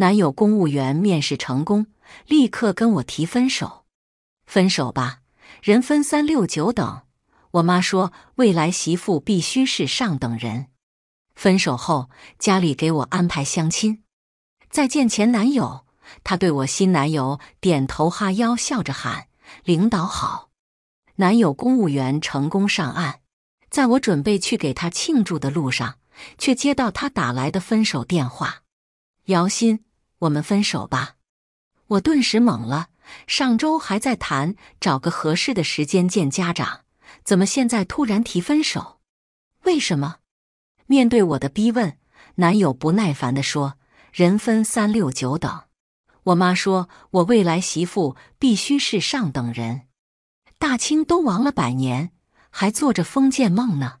男友公务员面试成功，立刻跟我提分手。分手吧，人分三六九等。我妈说，未来媳妇必须是上等人。分手后，家里给我安排相亲。再见前男友，他对我新男友点头哈腰，笑着喊：“领导好。”男友公务员成功上岸，在我准备去给他庆祝的路上，却接到他打来的分手电话。姚鑫。我们分手吧！我顿时懵了。上周还在谈找个合适的时间见家长，怎么现在突然提分手？为什么？面对我的逼问，男友不耐烦地说：“人分三六九等。”我妈说：“我未来媳妇必须是上等人。”大清都亡了百年，还做着封建梦呢。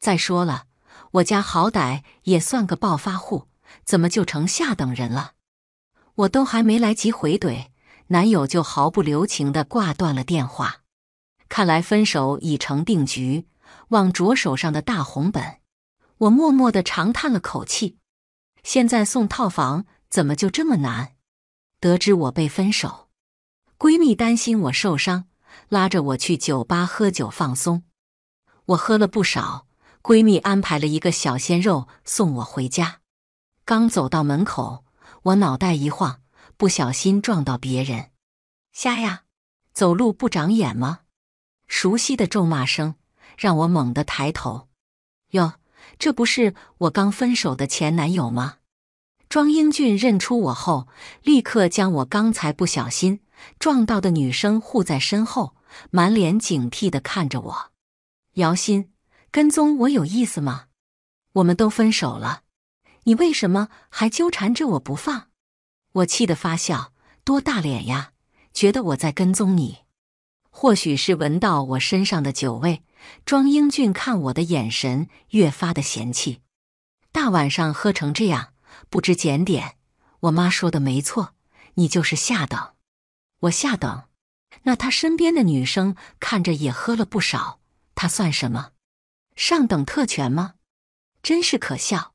再说了，我家好歹也算个暴发户，怎么就成下等人了？我都还没来及回怼，男友就毫不留情的挂断了电话。看来分手已成定局。望着手上的大红本，我默默的长叹了口气。现在送套房怎么就这么难？得知我被分手，闺蜜担心我受伤，拉着我去酒吧喝酒放松。我喝了不少，闺蜜安排了一个小鲜肉送我回家。刚走到门口。我脑袋一晃，不小心撞到别人，瞎呀，走路不长眼吗？熟悉的咒骂声让我猛地抬头，哟，这不是我刚分手的前男友吗？庄英俊认出我后，立刻将我刚才不小心撞到的女生护在身后，满脸警惕地看着我。姚鑫，跟踪我有意思吗？我们都分手了。你为什么还纠缠着我不放？我气得发笑，多大脸呀！觉得我在跟踪你？或许是闻到我身上的酒味，庄英俊看我的眼神越发的嫌弃。大晚上喝成这样，不知检点。我妈说的没错，你就是下等。我下等，那他身边的女生看着也喝了不少，他算什么？上等特权吗？真是可笑。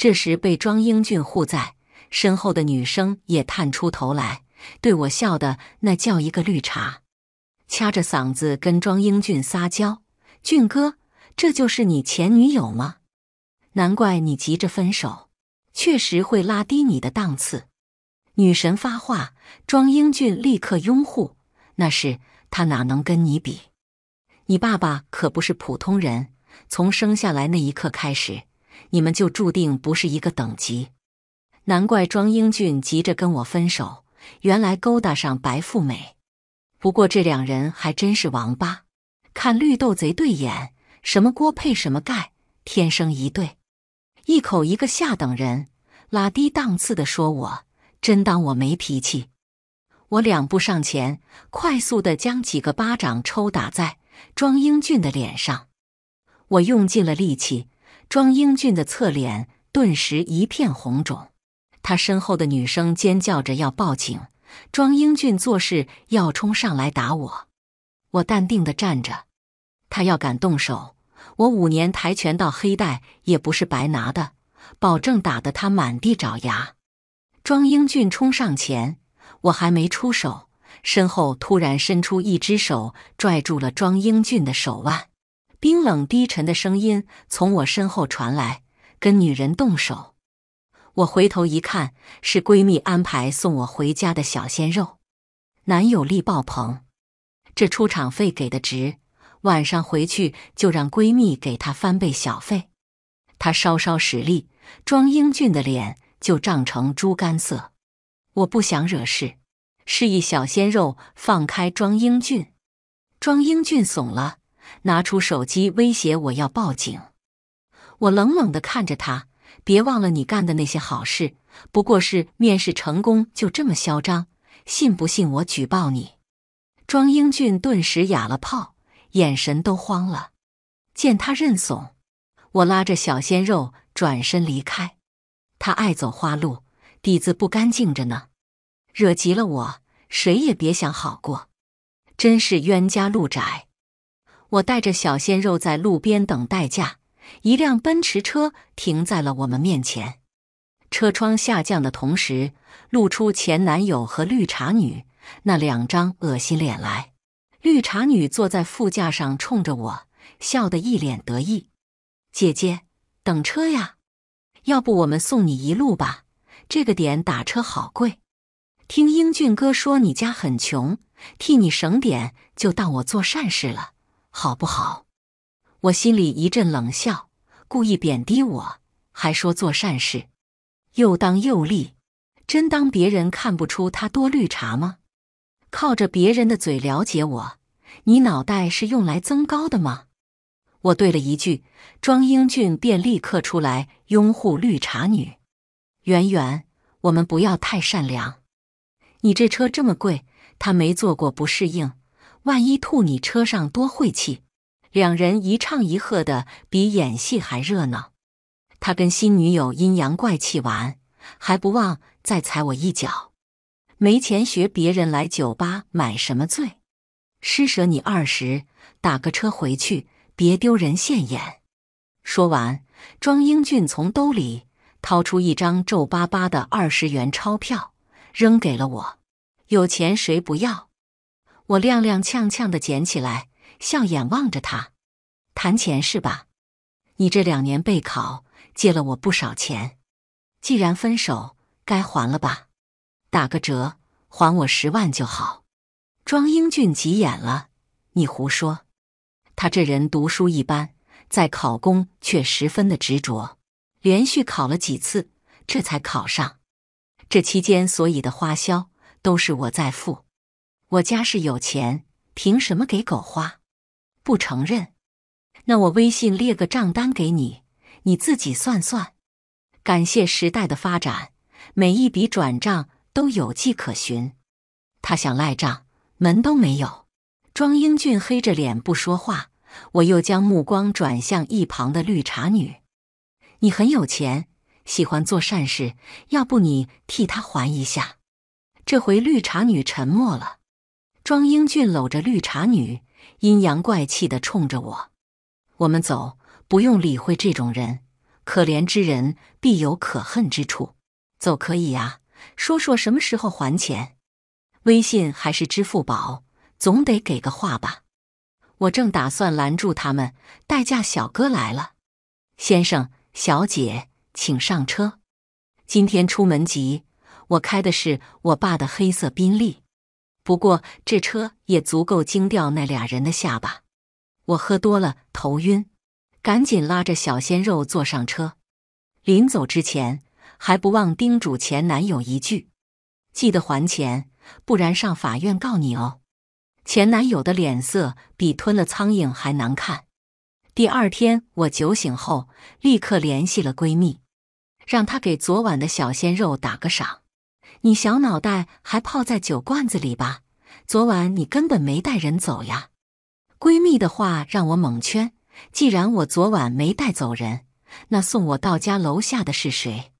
这时，被庄英俊护在身后的女生也探出头来，对我笑的那叫一个绿茶，掐着嗓子跟庄英俊撒娇：“俊哥，这就是你前女友吗？难怪你急着分手，确实会拉低你的档次。”女神发话，庄英俊立刻拥护：“那是他哪能跟你比？你爸爸可不是普通人，从生下来那一刻开始。”你们就注定不是一个等级，难怪庄英俊急着跟我分手，原来勾搭上白富美。不过这两人还真是王八，看绿豆贼对眼，什么锅配什么盖，天生一对。一口一个下等人，拉低档次的说我，真当我没脾气。我两步上前，快速的将几个巴掌抽打在庄英俊的脸上，我用尽了力气。庄英俊的侧脸顿时一片红肿，他身后的女生尖叫着要报警。庄英俊做事要冲上来打我，我淡定的站着。他要敢动手，我五年跆拳道黑带也不是白拿的，保证打得他满地找牙。庄英俊冲上前，我还没出手，身后突然伸出一只手拽住了庄英俊的手腕。冰冷低沉的声音从我身后传来：“跟女人动手。”我回头一看，是闺蜜安排送我回家的小鲜肉，男友力爆棚，这出场费给的值。晚上回去就让闺蜜给他翻倍小费。他稍稍使力，装英俊的脸就涨成猪肝色。我不想惹事，示意小鲜肉放开装英俊，装英俊怂了。拿出手机威胁我，要报警。我冷冷地看着他，别忘了你干的那些好事。不过是面试成功，就这么嚣张？信不信我举报你？庄英俊顿时哑了炮，眼神都慌了。见他认怂，我拉着小鲜肉转身离开。他爱走花路，底子不干净着呢。惹急了我，谁也别想好过。真是冤家路窄。我带着小鲜肉在路边等代驾，一辆奔驰车停在了我们面前，车窗下降的同时，露出前男友和绿茶女那两张恶心脸来。绿茶女坐在副驾上，冲着我笑得一脸得意：“姐姐，等车呀，要不我们送你一路吧？这个点打车好贵。听英俊哥说你家很穷，替你省点，就当我做善事了。”好不好？我心里一阵冷笑，故意贬低我，还说做善事又当又立，真当别人看不出他多绿茶吗？靠着别人的嘴了解我，你脑袋是用来增高的吗？我对了一句，庄英俊便立刻出来拥护绿茶女。圆圆，我们不要太善良。你这车这么贵，他没坐过不适应。万一吐你车上多晦气！两人一唱一和的，比演戏还热闹。他跟新女友阴阳怪气完，还不忘再踩我一脚。没钱学别人来酒吧买什么醉？施舍你二十，打个车回去，别丢人现眼。说完，庄英俊从兜里掏出一张皱巴巴的二十元钞票，扔给了我。有钱谁不要？我踉踉跄跄的捡起来，笑眼望着他，谈钱是吧？你这两年备考借了我不少钱，既然分手，该还了吧？打个折，还我十万就好。庄英俊急眼了，你胡说！他这人读书一般，在考公却十分的执着，连续考了几次，这才考上。这期间所有的花销都是我在付。我家是有钱，凭什么给狗花？不承认？那我微信列个账单给你，你自己算算。感谢时代的发展，每一笔转账都有迹可循。他想赖账，门都没有。庄英俊黑着脸不说话。我又将目光转向一旁的绿茶女：“你很有钱，喜欢做善事，要不你替他还一下？”这回绿茶女沉默了。庄英俊搂着绿茶女，阴阳怪气的冲着我：“我们走，不用理会这种人。可怜之人必有可恨之处。走可以呀，说说什么时候还钱？微信还是支付宝？总得给个话吧。”我正打算拦住他们，代驾小哥来了：“先生、小姐，请上车。今天出门急，我开的是我爸的黑色宾利。”不过这车也足够惊掉那俩人的下巴。我喝多了头晕，赶紧拉着小鲜肉坐上车。临走之前还不忘叮嘱前男友一句：“记得还钱，不然上法院告你哦。”前男友的脸色比吞了苍蝇还难看。第二天我酒醒后，立刻联系了闺蜜，让她给昨晚的小鲜肉打个赏。你小脑袋还泡在酒罐子里吧？昨晚你根本没带人走呀！闺蜜的话让我蒙圈。既然我昨晚没带走人，那送我到家楼下的是谁？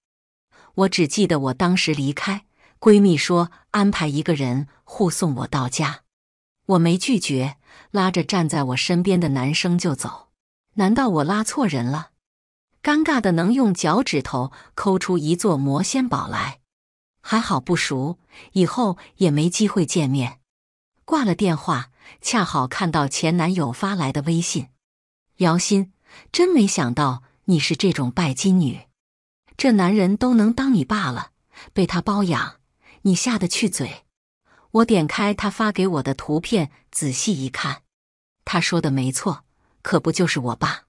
我只记得我当时离开，闺蜜说安排一个人护送我到家，我没拒绝，拉着站在我身边的男生就走。难道我拉错人了？尴尬的能用脚趾头抠出一座魔仙堡来。还好不熟，以后也没机会见面。挂了电话，恰好看到前男友发来的微信：“姚鑫，真没想到你是这种拜金女，这男人都能当你爸了，被他包养，你下得去嘴？”我点开他发给我的图片，仔细一看，他说的没错，可不就是我爸？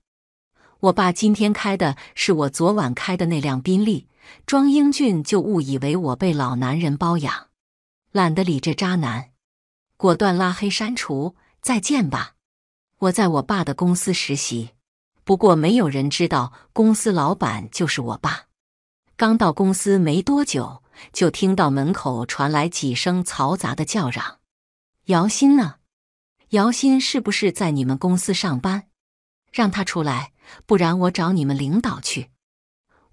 我爸今天开的是我昨晚开的那辆宾利。庄英俊就误以为我被老男人包养，懒得理这渣男，果断拉黑删除，再见吧。我在我爸的公司实习，不过没有人知道公司老板就是我爸。刚到公司没多久，就听到门口传来几声嘈杂的叫嚷：“姚鑫呢？姚鑫是不是在你们公司上班？让他出来，不然我找你们领导去。”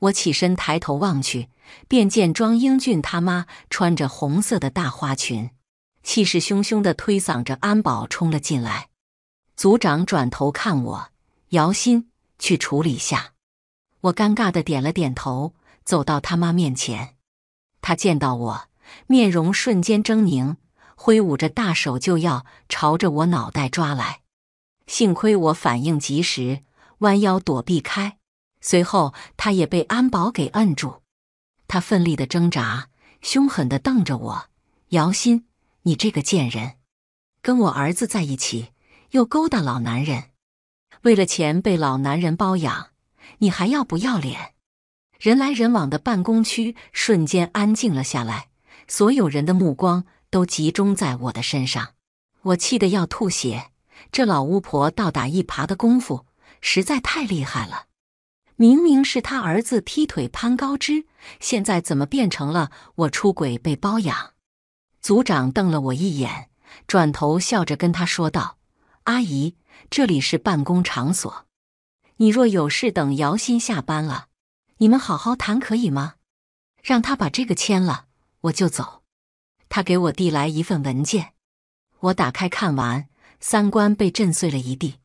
我起身抬头望去，便见庄英俊他妈穿着红色的大花裙，气势汹汹的推搡着安保冲了进来。组长转头看我，姚鑫去处理下。我尴尬的点了点头，走到他妈面前。他见到我，面容瞬间狰狞，挥舞着大手就要朝着我脑袋抓来。幸亏我反应及时，弯腰躲避开。随后，他也被安保给摁住。他奋力的挣扎，凶狠的瞪着我：“姚鑫，你这个贱人，跟我儿子在一起，又勾搭老男人，为了钱被老男人包养，你还要不要脸？”人来人往的办公区瞬间安静了下来，所有人的目光都集中在我的身上。我气得要吐血，这老巫婆倒打一耙的功夫实在太厉害了。明明是他儿子劈腿攀高枝，现在怎么变成了我出轨被包养？组长瞪了我一眼，转头笑着跟他说道：“阿姨，这里是办公场所，你若有事等姚鑫下班了，你们好好谈可以吗？让他把这个签了，我就走。”他给我递来一份文件，我打开看完，三观被震碎了一地。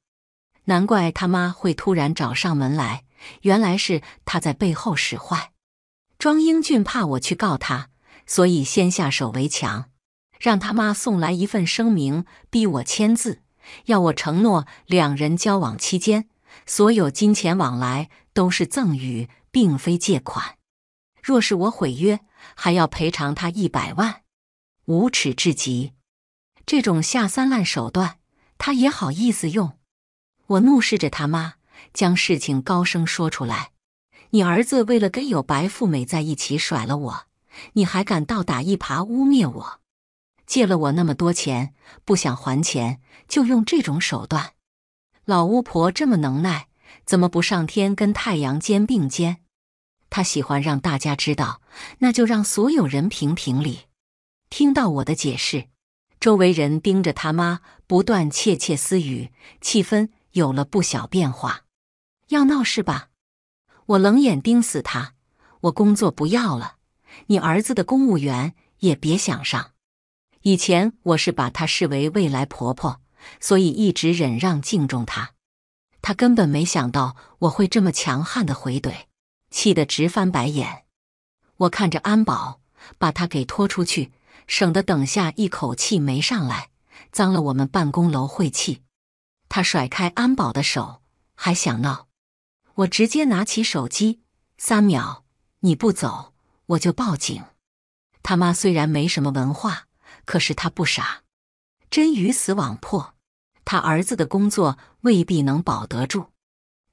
难怪他妈会突然找上门来。原来是他在背后使坏，庄英俊怕我去告他，所以先下手为强，让他妈送来一份声明，逼我签字，要我承诺两人交往期间所有金钱往来都是赠与，并非借款。若是我毁约，还要赔偿他一百万，无耻至极！这种下三滥手段，他也好意思用？我怒视着他妈。将事情高声说出来！你儿子为了跟有白富美在一起甩了我，你还敢倒打一耙污蔑我？借了我那么多钱，不想还钱就用这种手段！老巫婆这么能耐，怎么不上天跟太阳肩并肩？她喜欢让大家知道，那就让所有人评评理。听到我的解释，周围人盯着他妈，不断窃窃私语，气氛有了不小变化。要闹是吧？我冷眼盯死他，我工作不要了，你儿子的公务员也别想上。以前我是把他视为未来婆婆，所以一直忍让敬重他。他根本没想到我会这么强悍的回怼，气得直翻白眼。我看着安保把他给拖出去，省得等下一口气没上来，脏了我们办公楼晦气。他甩开安保的手，还想闹。我直接拿起手机，三秒，你不走我就报警。他妈虽然没什么文化，可是他不傻，真鱼死网破，他儿子的工作未必能保得住。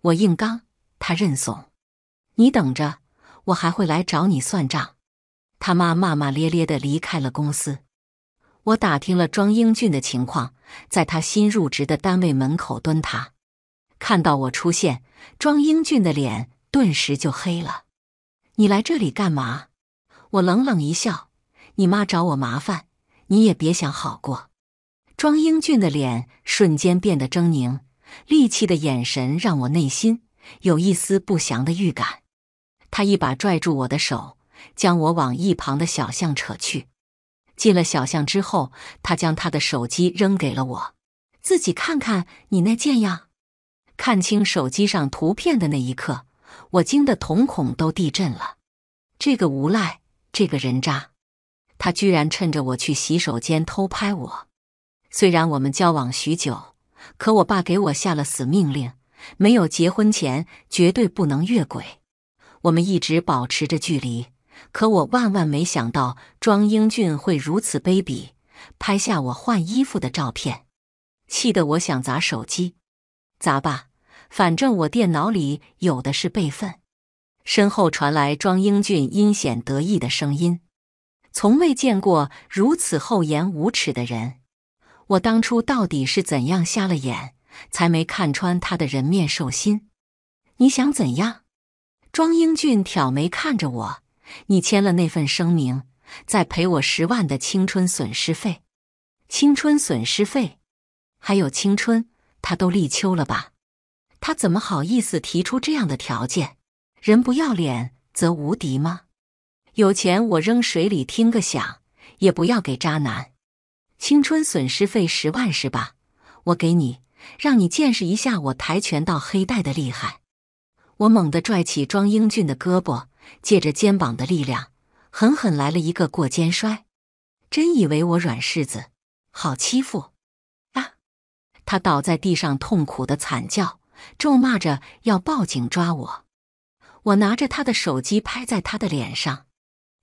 我硬刚，他认怂，你等着，我还会来找你算账。他妈骂骂咧咧的离开了公司。我打听了庄英俊的情况，在他新入职的单位门口蹲他。看到我出现，庄英俊的脸顿时就黑了。你来这里干嘛？我冷冷一笑：“你妈找我麻烦，你也别想好过。”庄英俊的脸瞬间变得狰狞，戾气的眼神让我内心有一丝不祥的预感。他一把拽住我的手，将我往一旁的小巷扯去。进了小巷之后，他将他的手机扔给了我，自己看看你那件样。”看清手机上图片的那一刻，我惊得瞳孔都地震了。这个无赖，这个人渣，他居然趁着我去洗手间偷拍我。虽然我们交往许久，可我爸给我下了死命令，没有结婚前绝对不能越轨。我们一直保持着距离，可我万万没想到庄英俊会如此卑鄙，拍下我换衣服的照片，气得我想砸手机，砸吧。反正我电脑里有的是备份。身后传来庄英俊阴险得意的声音：“从未见过如此厚颜无耻的人！我当初到底是怎样瞎了眼，才没看穿他的人面兽心？”你想怎样？庄英俊挑眉看着我：“你签了那份声明，再赔我十万的青春损失费。青春损失费，还有青春，他都立秋了吧？”他怎么好意思提出这样的条件？人不要脸则无敌吗？有钱我扔水里听个响，也不要给渣男青春损失费十万是吧？我给你，让你见识一下我跆拳道黑带的厉害！我猛地拽起装英俊的胳膊，借着肩膀的力量，狠狠来了一个过肩摔！真以为我软柿子好欺负？啊！他倒在地上痛苦的惨叫。咒骂着要报警抓我，我拿着他的手机拍在他的脸上，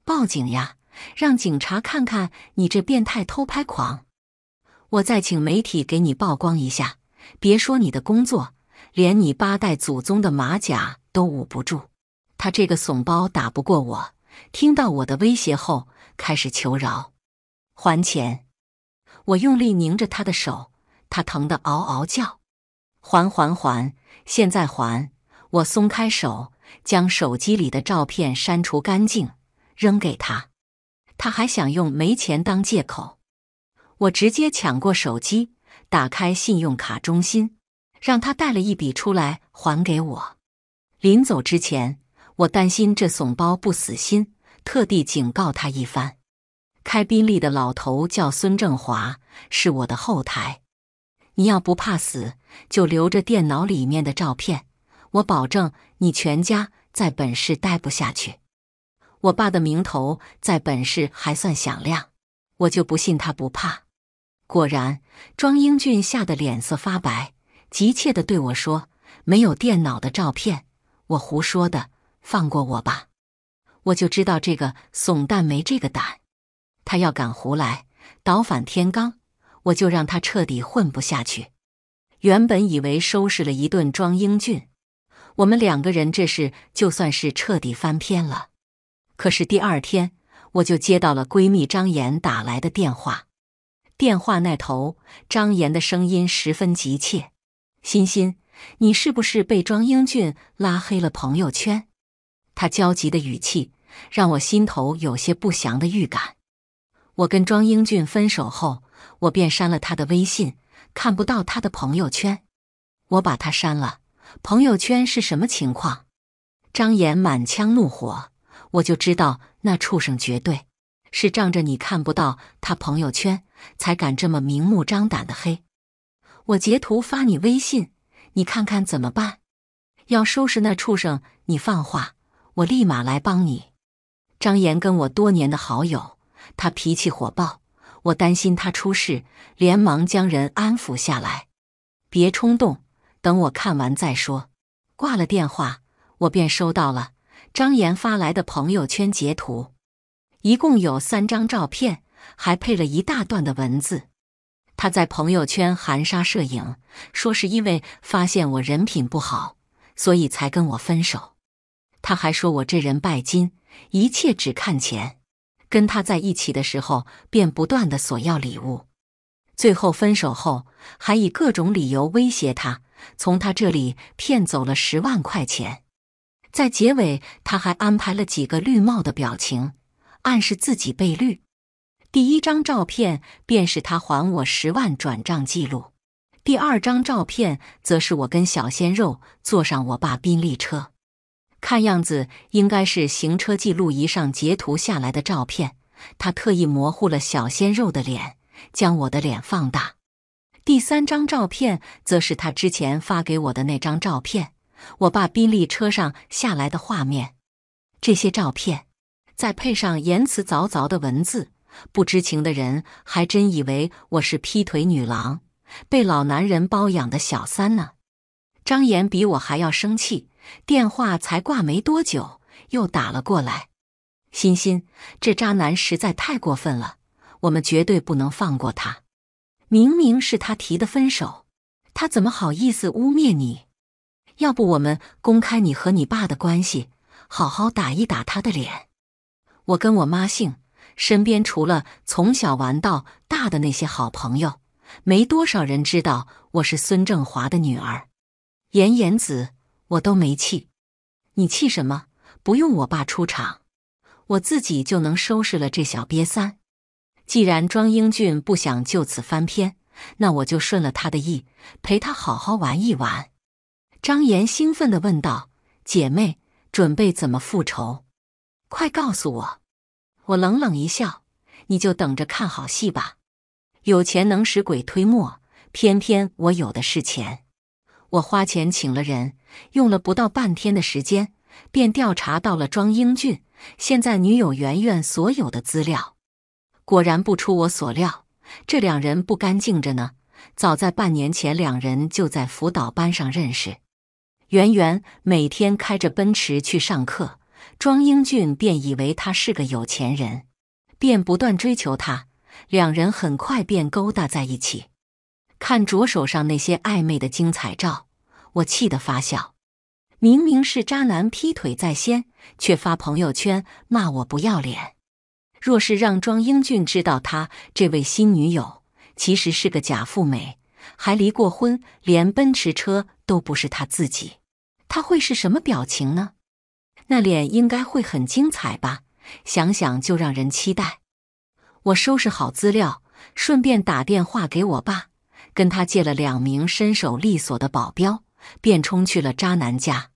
报警呀！让警察看看你这变态偷拍狂！我再请媒体给你曝光一下，别说你的工作，连你八代祖宗的马甲都捂不住。他这个怂包打不过我，听到我的威胁后开始求饶，还钱！我用力拧着他的手，他疼得嗷嗷叫。还还还！现在还我松开手，将手机里的照片删除干净，扔给他。他还想用没钱当借口，我直接抢过手机，打开信用卡中心，让他带了一笔出来还给我。临走之前，我担心这怂包不死心，特地警告他一番。开宾利的老头叫孙正华，是我的后台。你要不怕死，就留着电脑里面的照片，我保证你全家在本市待不下去。我爸的名头在本市还算响亮，我就不信他不怕。果然，庄英俊吓得脸色发白，急切地对我说：“没有电脑的照片，我胡说的，放过我吧！我就知道这个怂蛋没这个胆，他要敢胡来，倒反天罡。”我就让他彻底混不下去。原本以为收拾了一顿庄英俊，我们两个人这事就算是彻底翻篇了。可是第二天，我就接到了闺蜜张妍打来的电话。电话那头，张妍的声音十分急切：“欣欣，你是不是被庄英俊拉黑了朋友圈？”他焦急的语气让我心头有些不祥的预感。我跟庄英俊分手后。我便删了他的微信，看不到他的朋友圈。我把他删了，朋友圈是什么情况？张岩满腔怒火，我就知道那畜生绝对是仗着你看不到他朋友圈才敢这么明目张胆的黑。我截图发你微信，你看看怎么办？要收拾那畜生，你放话，我立马来帮你。张岩跟我多年的好友，他脾气火爆。我担心他出事，连忙将人安抚下来，别冲动，等我看完再说。挂了电话，我便收到了张岩发来的朋友圈截图，一共有三张照片，还配了一大段的文字。他在朋友圈含沙射影，说是因为发现我人品不好，所以才跟我分手。他还说我这人拜金，一切只看钱。跟他在一起的时候，便不断的索要礼物，最后分手后还以各种理由威胁他，从他这里骗走了十万块钱。在结尾，他还安排了几个绿帽的表情，暗示自己被绿。第一张照片便是他还我十万转账记录，第二张照片则是我跟小鲜肉坐上我爸宾利车。看样子应该是行车记录仪上截图下来的照片，他特意模糊了小鲜肉的脸，将我的脸放大。第三张照片则是他之前发给我的那张照片，我爸宾利车上下来的画面。这些照片再配上言辞凿凿的文字，不知情的人还真以为我是劈腿女郎，被老男人包养的小三呢。张岩比我还要生气。电话才挂没多久，又打了过来。欣欣，这渣男实在太过分了，我们绝对不能放过他。明明是他提的分手，他怎么好意思污蔑你？要不我们公开你和你爸的关系，好好打一打他的脸。我跟我妈姓，身边除了从小玩到大的那些好朋友，没多少人知道我是孙正华的女儿。妍言子。我都没气，你气什么？不用我爸出场，我自己就能收拾了这小瘪三。既然庄英俊不想就此翻篇，那我就顺了他的意，陪他好好玩一玩。张岩兴奋地问道：“姐妹，准备怎么复仇？快告诉我！”我冷冷一笑：“你就等着看好戏吧。有钱能使鬼推磨，偏偏我有的是钱，我花钱请了人。”用了不到半天的时间，便调查到了庄英俊现在女友圆圆所有的资料。果然不出我所料，这两人不干净着呢。早在半年前，两人就在辅导班上认识。圆圆每天开着奔驰去上课，庄英俊便以为他是个有钱人，便不断追求她。两人很快便勾搭在一起。看着手上那些暧昧的精彩照。我气得发笑，明明是渣男劈腿在先，却发朋友圈骂我不要脸。若是让庄英俊知道他这位新女友其实是个假富美，还离过婚，连奔驰车都不是他自己，他会是什么表情呢？那脸应该会很精彩吧？想想就让人期待。我收拾好资料，顺便打电话给我爸，跟他借了两名身手利索的保镖。便冲去了渣男家。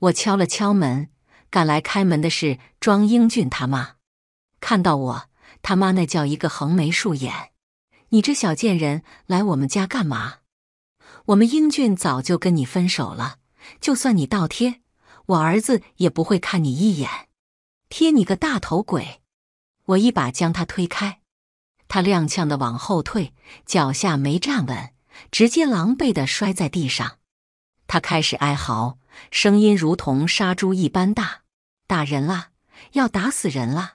我敲了敲门，赶来开门的是庄英俊他妈。看到我，他妈那叫一个横眉竖眼：“你这小贱人，来我们家干嘛？我们英俊早就跟你分手了，就算你倒贴，我儿子也不会看你一眼，贴你个大头鬼！”我一把将他推开，他踉跄的往后退，脚下没站稳，直接狼狈的摔在地上。他开始哀嚎，声音如同杀猪一般大：“打人啦！要打死人啦！”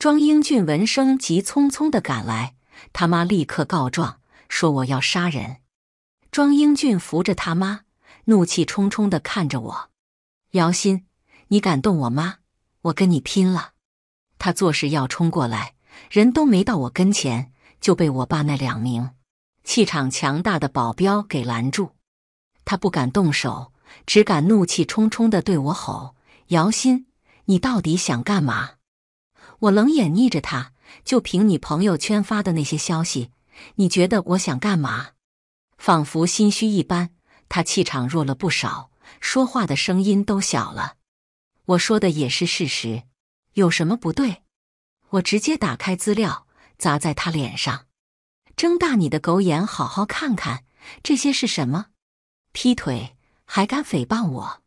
庄英俊闻声急匆匆的赶来，他妈立刻告状说：“我要杀人。”庄英俊扶着他妈，怒气冲冲的看着我：“姚鑫，你敢动我妈，我跟你拼了！”他做事要冲过来，人都没到我跟前，就被我爸那两名气场强大的保镖给拦住。他不敢动手，只敢怒气冲冲地对我吼：“姚鑫，你到底想干嘛？”我冷眼睨着他，就凭你朋友圈发的那些消息，你觉得我想干嘛？仿佛心虚一般，他气场弱了不少，说话的声音都小了。我说的也是事实，有什么不对？我直接打开资料砸在他脸上，睁大你的狗眼，好好看看这些是什么。劈腿还敢诽谤我？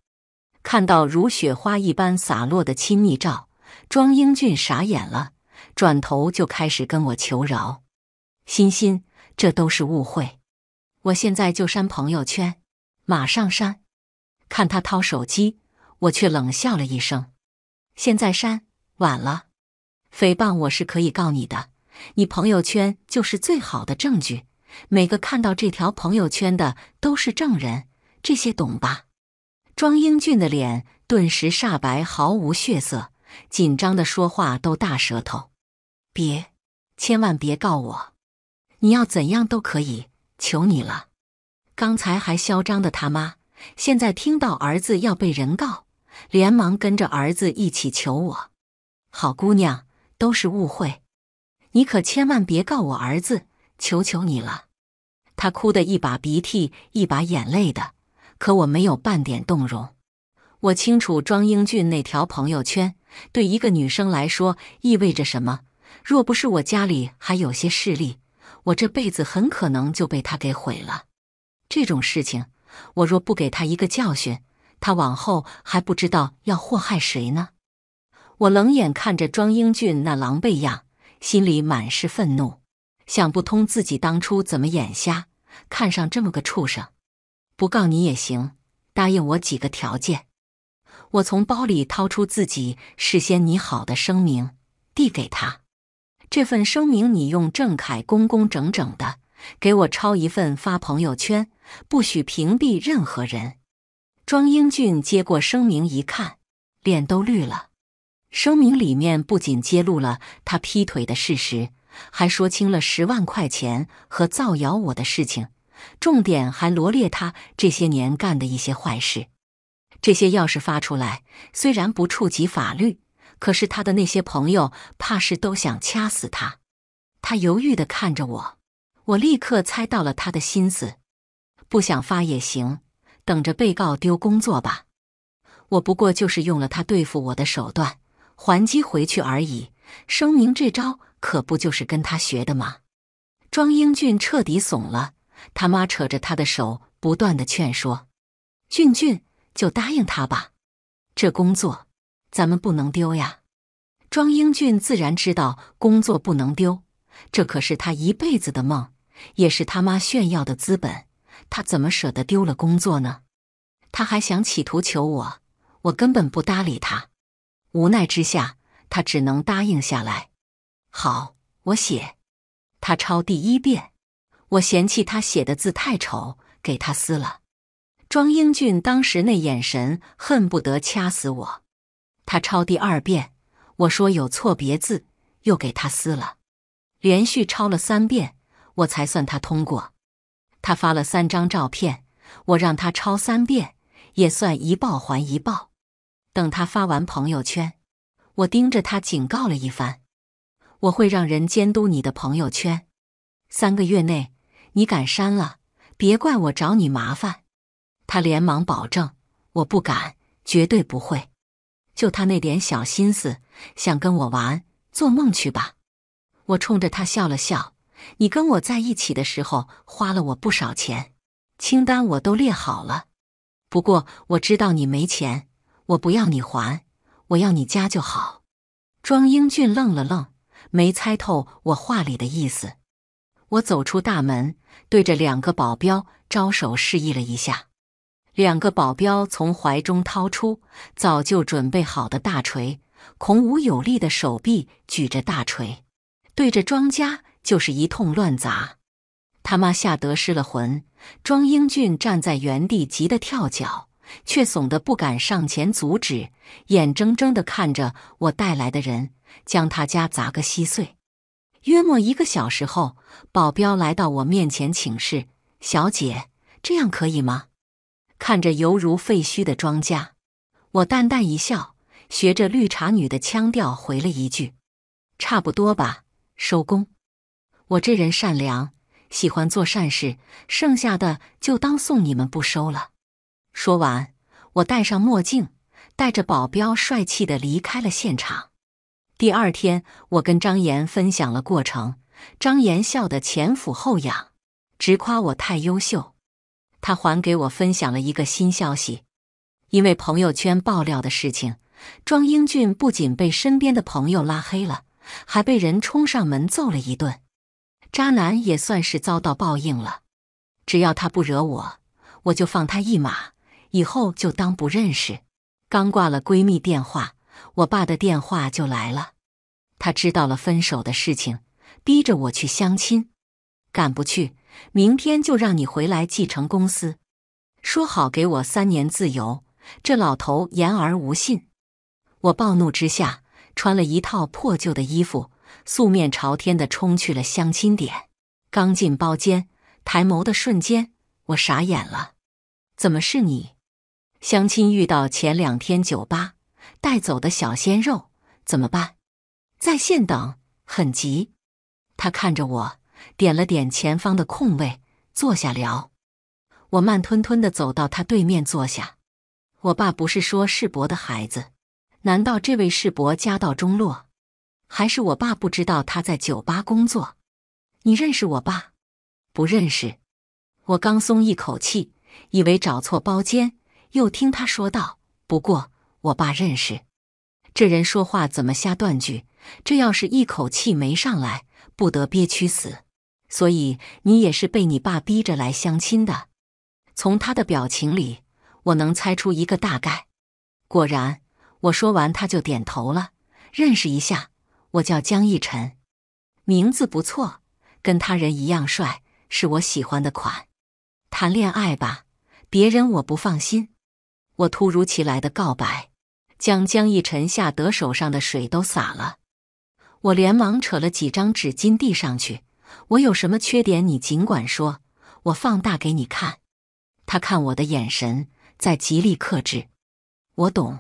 看到如雪花一般洒落的亲密照，庄英俊傻眼了，转头就开始跟我求饶：“欣欣，这都是误会，我现在就删朋友圈，马上删。”看他掏手机，我却冷笑了一声：“现在删晚了，诽谤我是可以告你的，你朋友圈就是最好的证据。”每个看到这条朋友圈的都是证人，这些懂吧？庄英俊的脸顿时煞白，毫无血色，紧张的说话都大舌头。别，千万别告我！你要怎样都可以，求你了。刚才还嚣张的他妈，现在听到儿子要被人告，连忙跟着儿子一起求我。好姑娘，都是误会，你可千万别告我儿子。求求你了！他哭得一把鼻涕一把眼泪的，可我没有半点动容。我清楚庄英俊那条朋友圈对一个女生来说意味着什么。若不是我家里还有些势力，我这辈子很可能就被他给毁了。这种事情，我若不给他一个教训，他往后还不知道要祸害谁呢。我冷眼看着庄英俊那狼狈样，心里满是愤怒。想不通自己当初怎么眼瞎，看上这么个畜生。不告你也行，答应我几个条件。我从包里掏出自己事先拟好的声明，递给他。这份声明你用郑恺工工整整的给我抄一份，发朋友圈，不许屏蔽任何人。庄英俊接过声明一看，脸都绿了。声明里面不仅揭露了他劈腿的事实。还说清了十万块钱和造谣我的事情，重点还罗列他这些年干的一些坏事。这些要是发出来，虽然不触及法律，可是他的那些朋友怕是都想掐死他。他犹豫地看着我，我立刻猜到了他的心思，不想发也行，等着被告丢工作吧。我不过就是用了他对付我的手段还击回去而已，声明这招。可不就是跟他学的吗？庄英俊彻底怂了。他妈扯着他的手，不断的劝说：“俊俊，就答应他吧，这工作咱们不能丢呀。”庄英俊自然知道工作不能丢，这可是他一辈子的梦，也是他妈炫耀的资本。他怎么舍得丢了工作呢？他还想企图求我，我根本不搭理他。无奈之下，他只能答应下来。好，我写，他抄第一遍，我嫌弃他写的字太丑，给他撕了，庄英俊。当时那眼神恨不得掐死我。他抄第二遍，我说有错别字，又给他撕了。连续抄了三遍，我才算他通过。他发了三张照片，我让他抄三遍，也算一报还一报。等他发完朋友圈，我盯着他警告了一番。我会让人监督你的朋友圈，三个月内你敢删了，别怪我找你麻烦。他连忙保证：“我不敢，绝对不会。”就他那点小心思，想跟我玩，做梦去吧！我冲着他笑了笑：“你跟我在一起的时候花了我不少钱，清单我都列好了。不过我知道你没钱，我不要你还，我要你家就好。”庄英俊愣了愣。没猜透我话里的意思，我走出大门，对着两个保镖招手示意了一下。两个保镖从怀中掏出早就准备好的大锤，孔武有力的手臂举着大锤，对着庄家就是一通乱砸。他妈吓得失了魂，庄英俊站在原地急得跳脚。却怂得不敢上前阻止，眼睁睁地看着我带来的人将他家砸个稀碎。约莫一个小时后，保镖来到我面前请示：“小姐，这样可以吗？”看着犹如废墟的庄稼，我淡淡一笑，学着绿茶女的腔调回了一句：“差不多吧，收工。”我这人善良，喜欢做善事，剩下的就当送你们不收了。说完，我戴上墨镜，带着保镖帅气的离开了现场。第二天，我跟张岩分享了过程，张岩笑得前俯后仰，直夸我太优秀。他还给我分享了一个新消息：因为朋友圈爆料的事情，庄英俊不仅被身边的朋友拉黑了，还被人冲上门揍了一顿。渣男也算是遭到报应了。只要他不惹我，我就放他一马。以后就当不认识。刚挂了闺蜜电话，我爸的电话就来了。他知道了分手的事情，逼着我去相亲。赶不去，明天就让你回来继承公司。说好给我三年自由，这老头言而无信。我暴怒之下，穿了一套破旧的衣服，素面朝天的冲去了相亲点。刚进包间，抬眸的瞬间，我傻眼了，怎么是你？相亲遇到前两天酒吧带走的小鲜肉怎么办？在线等，很急。他看着我，点了点前方的空位，坐下聊。我慢吞吞的走到他对面坐下。我爸不是说世伯的孩子？难道这位世伯家道中落？还是我爸不知道他在酒吧工作？你认识我爸？不认识。我刚松一口气，以为找错包间。又听他说道：“不过我爸认识这人，说话怎么瞎断句？这要是一口气没上来，不得憋屈死？所以你也是被你爸逼着来相亲的？从他的表情里，我能猜出一个大概。果然，我说完他就点头了。认识一下，我叫江逸晨，名字不错，跟他人一样帅，是我喜欢的款。谈恋爱吧，别人我不放心。”我突如其来的告白，将江逸晨吓得手上的水都洒了。我连忙扯了几张纸巾递上去。我有什么缺点，你尽管说，我放大给你看。他看我的眼神在极力克制。我懂，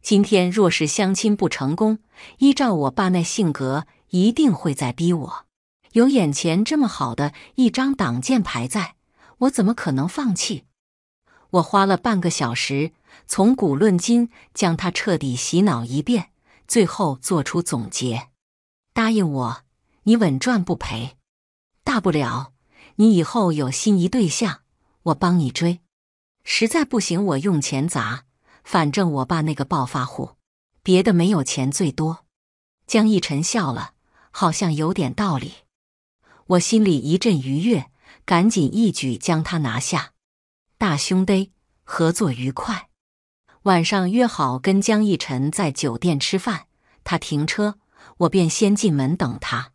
今天若是相亲不成功，依照我爸那性格，一定会再逼我。有眼前这么好的一张挡箭牌在，我怎么可能放弃？我花了半个小时从古论今，将他彻底洗脑一遍，最后做出总结。答应我，你稳赚不赔，大不了你以后有心仪对象，我帮你追。实在不行，我用钱砸，反正我爸那个暴发户，别的没有钱最多。江逸晨笑了，好像有点道理。我心里一阵愉悦，赶紧一举将他拿下。大兄弟，合作愉快。晚上约好跟江逸晨在酒店吃饭，他停车，我便先进门等他。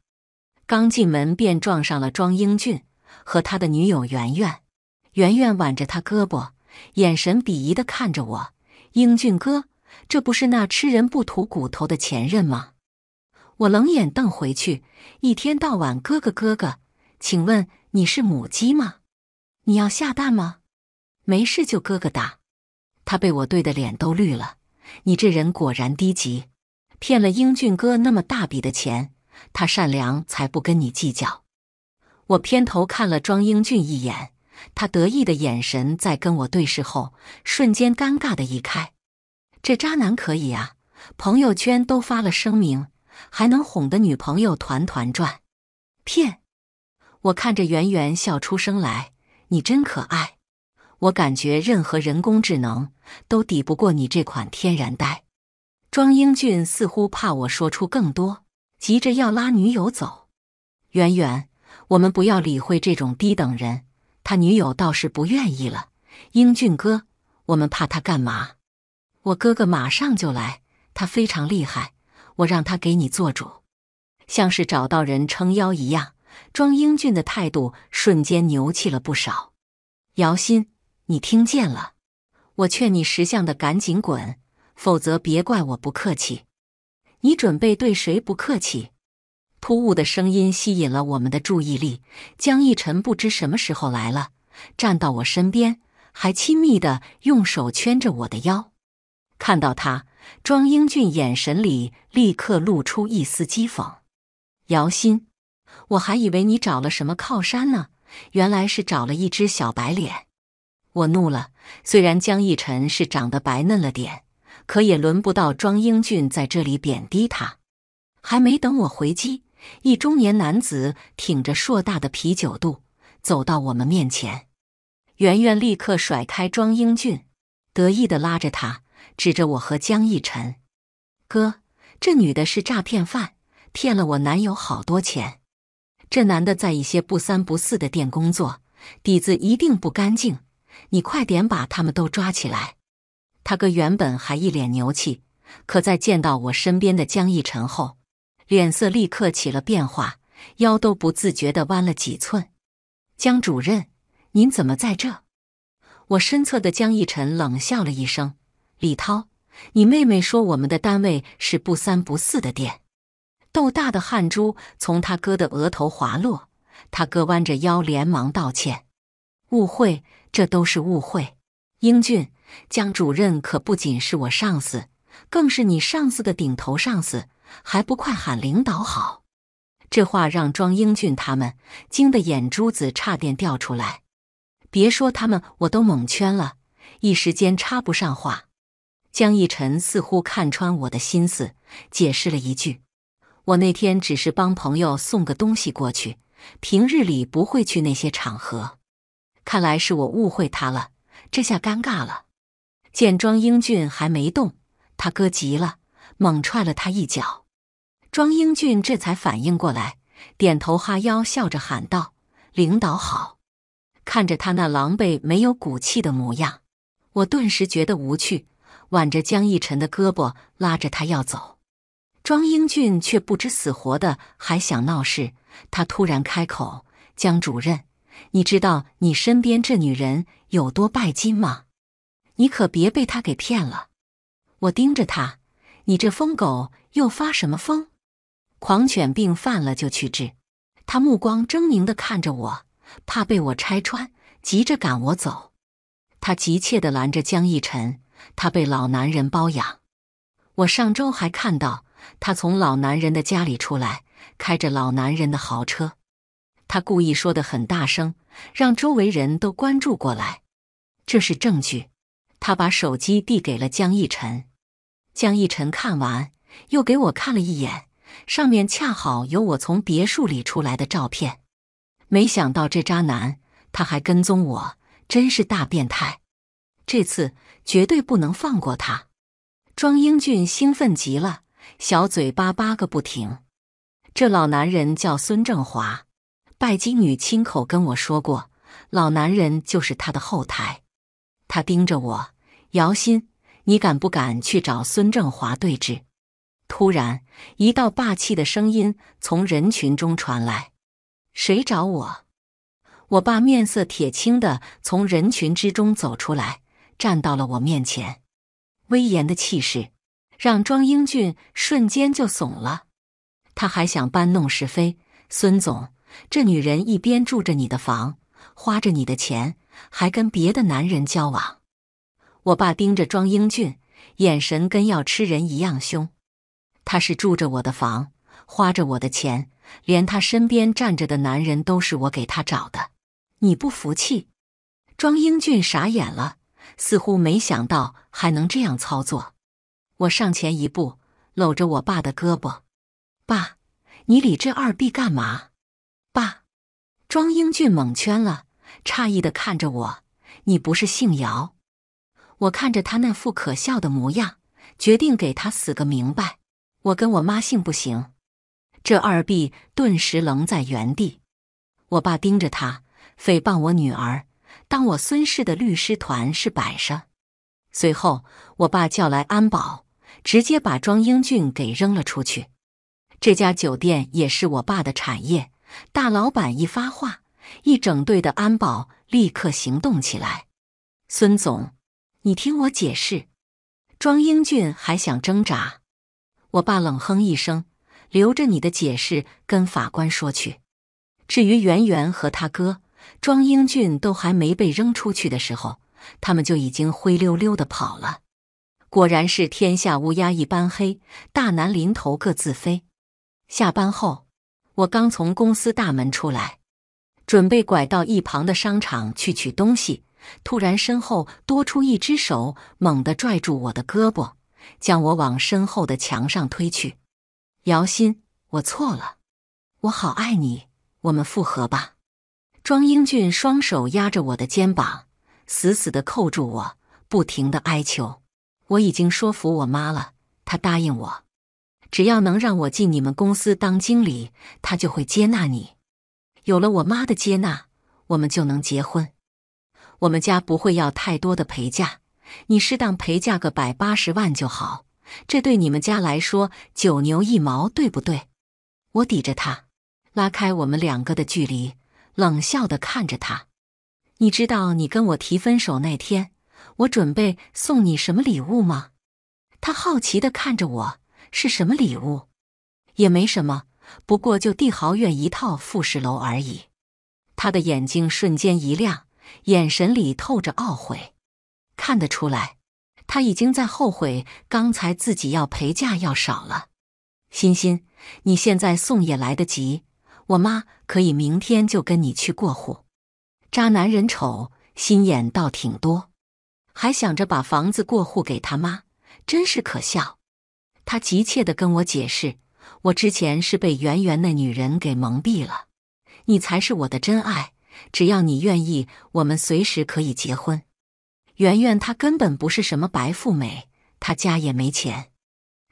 刚进门便撞上了庄英俊和他的女友圆圆，圆圆挽着他胳膊，眼神鄙夷的看着我：“英俊哥，这不是那吃人不吐骨头的前任吗？”我冷眼瞪回去：“一天到晚哥哥哥哥，请问你是母鸡吗？你要下蛋吗？”没事就哥哥打，他被我怼的脸都绿了。你这人果然低级，骗了英俊哥那么大笔的钱，他善良才不跟你计较。我偏头看了庄英俊一眼，他得意的眼神在跟我对视后，瞬间尴尬的移开。这渣男可以啊，朋友圈都发了声明，还能哄得女朋友团团转，骗！我看着圆圆笑出声来，你真可爱。我感觉任何人工智能都抵不过你这款天然呆。庄英俊似乎怕我说出更多，急着要拉女友走。圆圆，我们不要理会这种低等人。他女友倒是不愿意了。英俊哥，我们怕他干嘛？我哥哥马上就来，他非常厉害，我让他给你做主，像是找到人撑腰一样。庄英俊的态度瞬间牛气了不少。姚鑫。你听见了，我劝你识相的赶紧滚，否则别怪我不客气。你准备对谁不客气？突兀的声音吸引了我们的注意力。江逸晨不知什么时候来了，站到我身边，还亲密的用手圈着我的腰。看到他庄英俊，眼神里立刻露出一丝讥讽。姚鑫，我还以为你找了什么靠山呢，原来是找了一只小白脸。我怒了，虽然江逸晨是长得白嫩了点，可也轮不到庄英俊在这里贬低他。还没等我回击，一中年男子挺着硕大的啤酒肚走到我们面前，圆圆立刻甩开庄英俊，得意的拉着他，指着我和江逸晨：“哥，这女的是诈骗犯，骗了我男友好多钱。这男的在一些不三不四的店工作，底子一定不干净。”你快点把他们都抓起来！他哥原本还一脸牛气，可在见到我身边的江逸晨后，脸色立刻起了变化，腰都不自觉地弯了几寸。江主任，您怎么在这？我身侧的江逸晨冷笑了一声：“李涛，你妹妹说我们的单位是不三不四的店。”豆大的汗珠从他哥的额头滑落，他哥弯着腰连忙道歉。误会，这都是误会。英俊，江主任可不仅是我上司，更是你上司的顶头上司，还不快喊领导好！这话让庄英俊他们惊得眼珠子差点掉出来。别说他们，我都蒙圈了，一时间插不上话。江逸晨似乎看穿我的心思，解释了一句：“我那天只是帮朋友送个东西过去，平日里不会去那些场合。”看来是我误会他了，这下尴尬了。见庄英俊还没动，他哥急了，猛踹了他一脚。庄英俊这才反应过来，点头哈腰，笑着喊道：“领导好。”看着他那狼狈、没有骨气的模样，我顿时觉得无趣，挽着江逸晨的胳膊拉着他要走。庄英俊却不知死活的还想闹事，他突然开口：“江主任。”你知道你身边这女人有多拜金吗？你可别被她给骗了！我盯着她，你这疯狗又发什么疯？狂犬病犯了就去治。他目光狰狞的看着我，怕被我拆穿，急着赶我走。他急切的拦着江逸晨，他被老男人包养。我上周还看到他从老男人的家里出来，开着老男人的豪车。他故意说的很大声，让周围人都关注过来。这是证据。他把手机递给了江逸晨，江逸晨看完，又给我看了一眼，上面恰好有我从别墅里出来的照片。没想到这渣男，他还跟踪我，真是大变态！这次绝对不能放过他。庄英俊兴奋极了，小嘴巴叭个不停。这老男人叫孙正华。拜金女亲口跟我说过，老男人就是她的后台。他盯着我，姚鑫，你敢不敢去找孙正华对峙？突然，一道霸气的声音从人群中传来：“谁找我？”我爸面色铁青的从人群之中走出来，站到了我面前，威严的气势让庄英俊瞬间就怂了。他还想搬弄是非，孙总。这女人一边住着你的房，花着你的钱，还跟别的男人交往。我爸盯着庄英俊，眼神跟要吃人一样凶。他是住着我的房，花着我的钱，连他身边站着的男人都是我给他找的。你不服气？庄英俊傻眼了，似乎没想到还能这样操作。我上前一步，搂着我爸的胳膊：“爸，你理这二 B 干嘛？”庄英俊蒙圈了，诧异的看着我：“你不是姓姚？”我看着他那副可笑的模样，决定给他死个明白。我跟我妈姓不行？这二 B 顿时愣在原地。我爸盯着他，诽谤我女儿，当我孙氏的律师团是摆设。随后，我爸叫来安保，直接把庄英俊给扔了出去。这家酒店也是我爸的产业。大老板一发话，一整队的安保立刻行动起来。孙总，你听我解释。庄英俊还想挣扎，我爸冷哼一声：“留着你的解释跟法官说去。”至于圆圆和他哥，庄英俊都还没被扔出去的时候，他们就已经灰溜溜的跑了。果然是天下乌鸦一般黑，大难临头各自飞。下班后。我刚从公司大门出来，准备拐到一旁的商场去取东西，突然身后多出一只手，猛地拽住我的胳膊，将我往身后的墙上推去。姚鑫，我错了，我好爱你，我们复合吧！庄英俊双手压着我的肩膀，死死地扣住我，不停的哀求。我已经说服我妈了，她答应我。只要能让我进你们公司当经理，他就会接纳你。有了我妈的接纳，我们就能结婚。我们家不会要太多的陪嫁，你适当陪嫁个百八十万就好，这对你们家来说九牛一毛，对不对？我抵着他，拉开我们两个的距离，冷笑的看着他。你知道你跟我提分手那天，我准备送你什么礼物吗？他好奇的看着我。是什么礼物？也没什么，不过就帝豪苑一套复式楼而已。他的眼睛瞬间一亮，眼神里透着懊悔，看得出来，他已经在后悔刚才自己要陪嫁要少了。欣欣，你现在送也来得及，我妈可以明天就跟你去过户。渣男人丑，心眼倒挺多，还想着把房子过户给他妈，真是可笑。他急切的跟我解释，我之前是被圆圆那女人给蒙蔽了，你才是我的真爱，只要你愿意，我们随时可以结婚。圆圆她根本不是什么白富美，她家也没钱，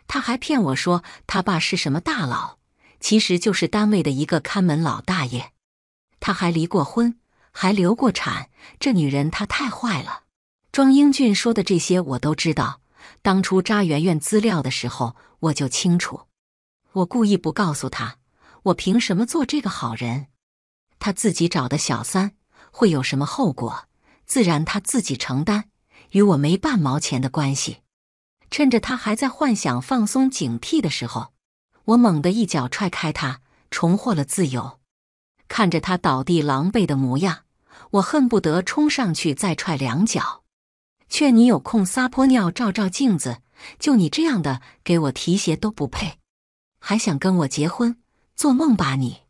他还骗我说他爸是什么大佬，其实就是单位的一个看门老大爷。他还离过婚，还流过产，这女人她太坏了。庄英俊说的这些我都知道。当初查媛媛资料的时候，我就清楚，我故意不告诉他，我凭什么做这个好人？他自己找的小三会有什么后果？自然他自己承担，与我没半毛钱的关系。趁着他还在幻想放松警惕的时候，我猛地一脚踹开他，重获了自由。看着他倒地狼狈的模样，我恨不得冲上去再踹两脚。劝你有空撒泼尿，照照镜子，就你这样的，给我提鞋都不配，还想跟我结婚，做梦吧你！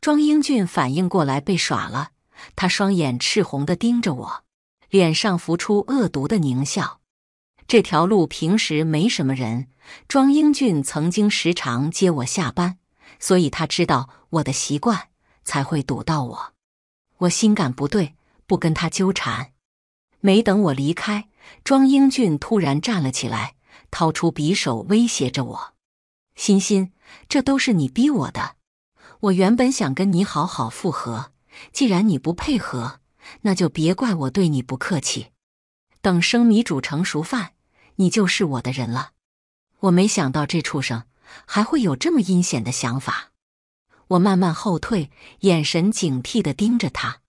庄英俊反应过来被耍了，他双眼赤红的盯着我，脸上浮出恶毒的狞笑。这条路平时没什么人，庄英俊曾经时常接我下班，所以他知道我的习惯，才会堵到我。我心感不对，不跟他纠缠。没等我离开，庄英俊突然站了起来，掏出匕首威胁着我：“欣欣，这都是你逼我的。我原本想跟你好好复合，既然你不配合，那就别怪我对你不客气。等生米煮成熟饭，你就是我的人了。”我没想到这畜生还会有这么阴险的想法。我慢慢后退，眼神警惕的盯着他：“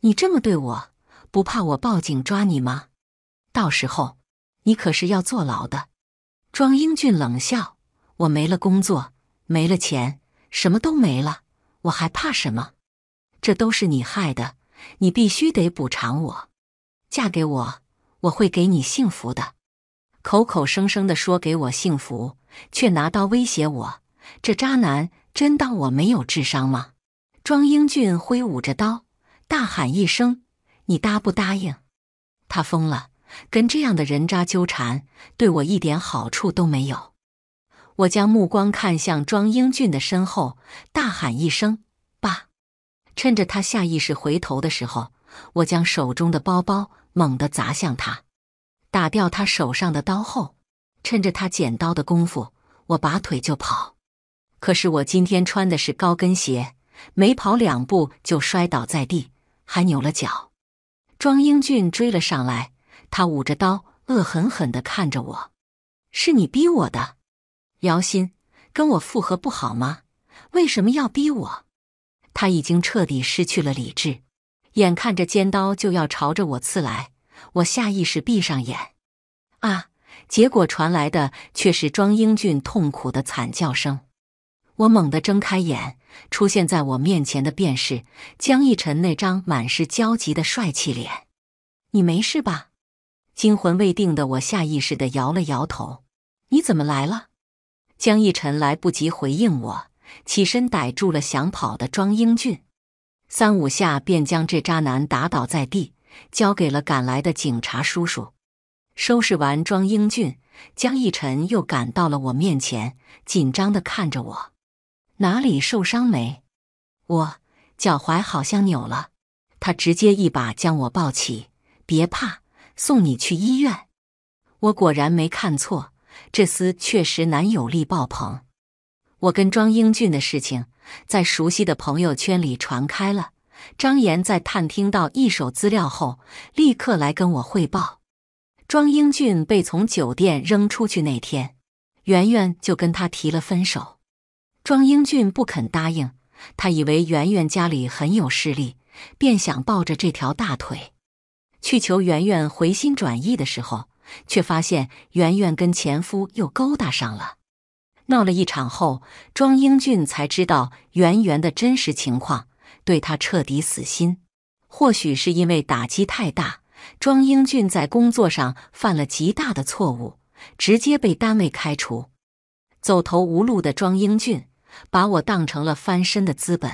你这么对我？”不怕我报警抓你吗？到时候你可是要坐牢的。庄英俊冷笑：“我没了工作，没了钱，什么都没了，我还怕什么？这都是你害的，你必须得补偿我。嫁给我，我会给你幸福的。”口口声声的说给我幸福，却拿刀威胁我，这渣男真当我没有智商吗？庄英俊挥舞着刀，大喊一声。你答不答应？他疯了，跟这样的人渣纠缠，对我一点好处都没有。我将目光看向庄英俊的身后，大喊一声：“爸！”趁着他下意识回头的时候，我将手中的包包猛地砸向他，打掉他手上的刀后，趁着他捡刀的功夫，我拔腿就跑。可是我今天穿的是高跟鞋，没跑两步就摔倒在地，还扭了脚。庄英俊追了上来，他捂着刀，恶狠狠的看着我：“是你逼我的，姚鑫，跟我复合不好吗？为什么要逼我？”他已经彻底失去了理智，眼看着尖刀就要朝着我刺来，我下意识闭上眼。啊！结果传来的却是庄英俊痛苦的惨叫声。我猛地睁开眼，出现在我面前的便是江逸晨那张满是焦急的帅气脸。“你没事吧？”惊魂未定的我下意识的摇了摇头。“你怎么来了？”江逸晨来不及回应我，起身逮住了想跑的庄英俊，三五下便将这渣男打倒在地，交给了赶来的警察叔叔。收拾完庄英俊，江逸晨又赶到了我面前，紧张的看着我。哪里受伤没？我脚踝好像扭了。他直接一把将我抱起，别怕，送你去医院。我果然没看错，这厮确实男友力爆棚。我跟庄英俊的事情在熟悉的朋友圈里传开了。张岩在探听到一手资料后，立刻来跟我汇报：庄英俊被从酒店扔出去那天，圆圆就跟他提了分手。庄英俊不肯答应，他以为圆圆家里很有势力，便想抱着这条大腿去求圆圆回心转意的时候，却发现圆圆跟前夫又勾搭上了。闹了一场后，庄英俊才知道圆圆的真实情况，对他彻底死心。或许是因为打击太大，庄英俊在工作上犯了极大的错误，直接被单位开除。走投无路的庄英俊。把我当成了翻身的资本，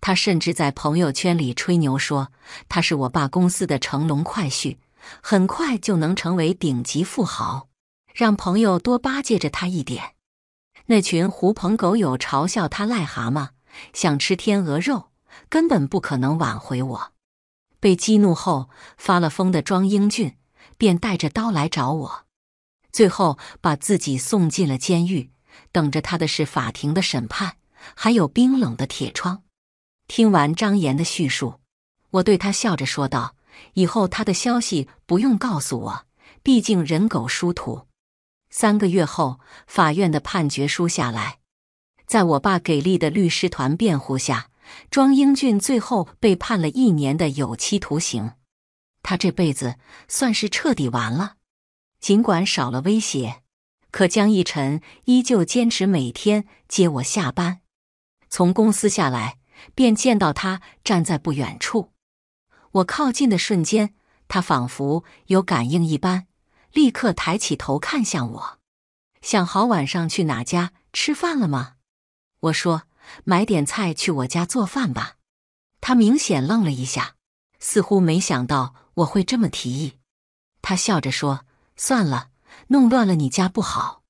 他甚至在朋友圈里吹牛说他是我爸公司的乘龙快婿，很快就能成为顶级富豪，让朋友多巴结着他一点。那群狐朋狗友嘲笑他癞蛤蟆想吃天鹅肉，根本不可能挽回我。被激怒后发了疯的庄英俊，便带着刀来找我，最后把自己送进了监狱。等着他的是法庭的审判，还有冰冷的铁窗。听完张岩的叙述，我对他笑着说道：“以后他的消息不用告诉我，毕竟人狗殊途。”三个月后，法院的判决书下来，在我爸给力的律师团辩护下，庄英俊最后被判了一年的有期徒刑。他这辈子算是彻底完了，尽管少了威胁。可江逸晨依旧坚持每天接我下班，从公司下来便见到他站在不远处。我靠近的瞬间，他仿佛有感应一般，立刻抬起头看向我。想好晚上去哪家吃饭了吗？我说：“买点菜去我家做饭吧。”他明显愣了一下，似乎没想到我会这么提议。他笑着说：“算了。”弄乱了你家不好，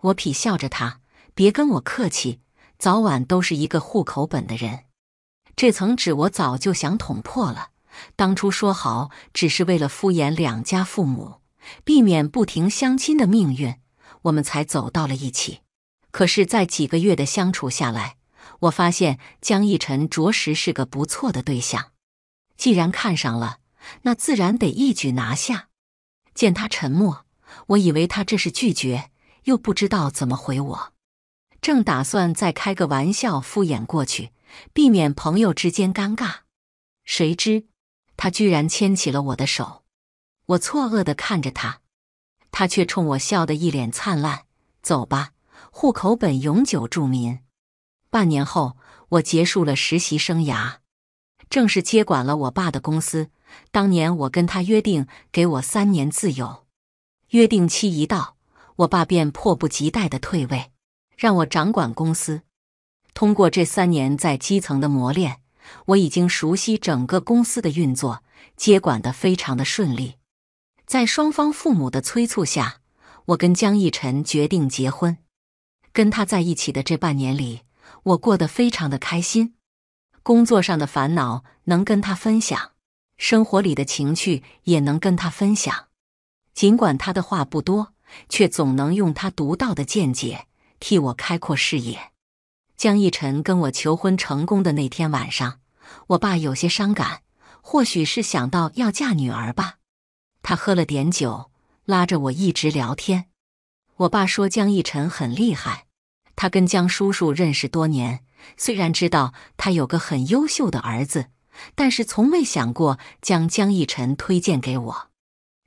我痞笑着他，别跟我客气，早晚都是一个户口本的人。这层纸我早就想捅破了，当初说好只是为了敷衍两家父母，避免不停相亲的命运，我们才走到了一起。可是，在几个月的相处下来，我发现江逸晨着实是个不错的对象。既然看上了，那自然得一举拿下。见他沉默。我以为他这是拒绝，又不知道怎么回我，正打算再开个玩笑敷衍过去，避免朋友之间尴尬。谁知他居然牵起了我的手，我错愕的看着他，他却冲我笑得一脸灿烂：“走吧，户口本永久住民。”半年后，我结束了实习生涯，正式接管了我爸的公司。当年我跟他约定，给我三年自由。约定期一到，我爸便迫不及待的退位，让我掌管公司。通过这三年在基层的磨练，我已经熟悉整个公司的运作，接管的非常的顺利。在双方父母的催促下，我跟江逸晨决定结婚。跟他在一起的这半年里，我过得非常的开心。工作上的烦恼能跟他分享，生活里的情趣也能跟他分享。尽管他的话不多，却总能用他独到的见解替我开阔视野。江逸晨跟我求婚成功的那天晚上，我爸有些伤感，或许是想到要嫁女儿吧。他喝了点酒，拉着我一直聊天。我爸说江逸晨很厉害，他跟江叔叔认识多年，虽然知道他有个很优秀的儿子，但是从未想过将江逸晨推荐给我。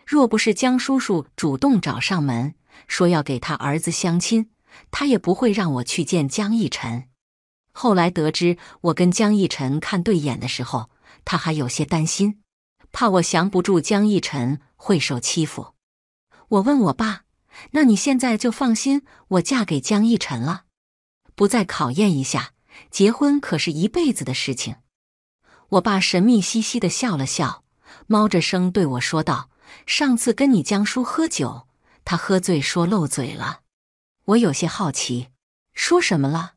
若不是江叔叔主动找上门，说要给他儿子相亲，他也不会让我去见江逸晨。后来得知我跟江逸晨看对眼的时候，他还有些担心，怕我降不住江逸晨会受欺负。我问我爸：“那你现在就放心我嫁给江逸晨了，不再考验一下？结婚可是一辈子的事情。”我爸神秘兮兮的笑了笑，猫着声对我说道。上次跟你江叔喝酒，他喝醉说漏嘴了，我有些好奇，说什么了？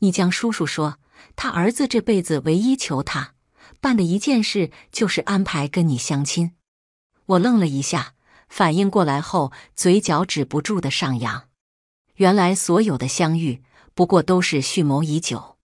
你江叔叔说，他儿子这辈子唯一求他办的一件事，就是安排跟你相亲。我愣了一下，反应过来后，嘴角止不住的上扬。原来所有的相遇，不过都是蓄谋已久。